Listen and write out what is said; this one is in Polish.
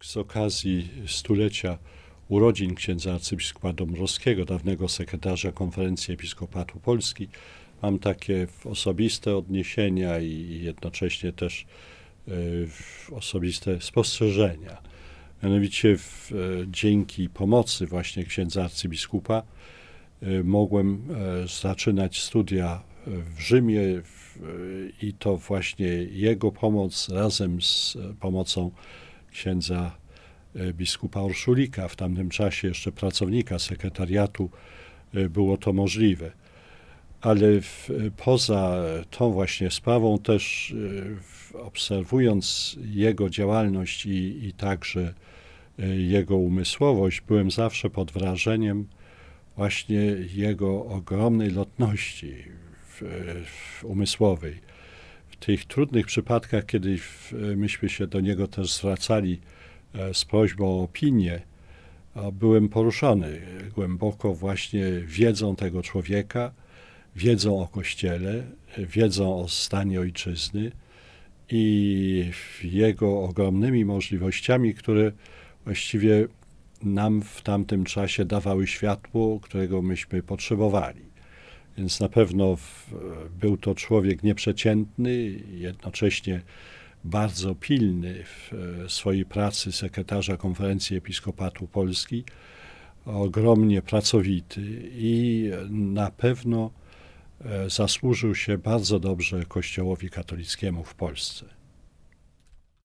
z okazji stulecia urodzin księdza arcybiskupa Dąbrowskiego, dawnego sekretarza Konferencji Episkopatu Polski, mam takie osobiste odniesienia i jednocześnie też e, osobiste spostrzeżenia. Mianowicie w, e, dzięki pomocy właśnie księdza arcybiskupa e, mogłem zaczynać studia w Rzymie i to właśnie jego pomoc razem z pomocą księdza e, biskupa Orszulika, w tamtym czasie jeszcze pracownika sekretariatu, e, było to możliwe. Ale w, poza tą właśnie sprawą, też e, obserwując jego działalność i, i także jego umysłowość, byłem zawsze pod wrażeniem właśnie jego ogromnej lotności w, w umysłowej tych trudnych przypadkach, kiedy e, myśmy się do niego też zwracali e, z prośbą o opinię, byłem poruszony głęboko właśnie wiedzą tego człowieka, wiedzą o Kościele, wiedzą o stanie ojczyzny i jego ogromnymi możliwościami, które właściwie nam w tamtym czasie dawały światło, którego myśmy potrzebowali. Więc na pewno w, był to człowiek nieprzeciętny, jednocześnie bardzo pilny w e, swojej pracy sekretarza Konferencji Episkopatu Polski, ogromnie pracowity i na pewno e, zasłużył się bardzo dobrze Kościołowi katolickiemu w Polsce.